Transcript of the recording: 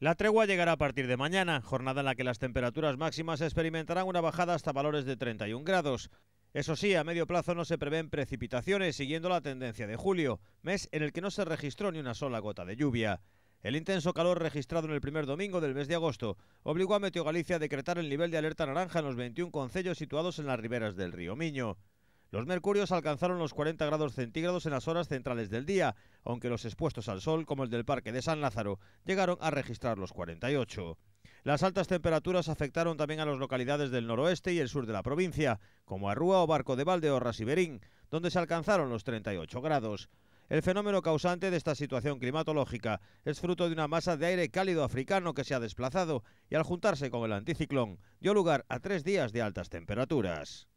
La tregua llegará a partir de mañana, jornada en la que las temperaturas máximas experimentarán una bajada hasta valores de 31 grados. Eso sí, a medio plazo no se prevén precipitaciones, siguiendo la tendencia de julio, mes en el que no se registró ni una sola gota de lluvia. El intenso calor registrado en el primer domingo del mes de agosto obligó a Meteo Galicia a decretar el nivel de alerta naranja en los 21 concellos situados en las riberas del río Miño. Los mercurios alcanzaron los 40 grados centígrados en las horas centrales del día, aunque los expuestos al sol, como el del Parque de San Lázaro, llegaron a registrar los 48. Las altas temperaturas afectaron también a las localidades del noroeste y el sur de la provincia, como Arrúa o Barco de Valdeorras y Berín, donde se alcanzaron los 38 grados. El fenómeno causante de esta situación climatológica es fruto de una masa de aire cálido africano que se ha desplazado y al juntarse con el anticiclón dio lugar a tres días de altas temperaturas.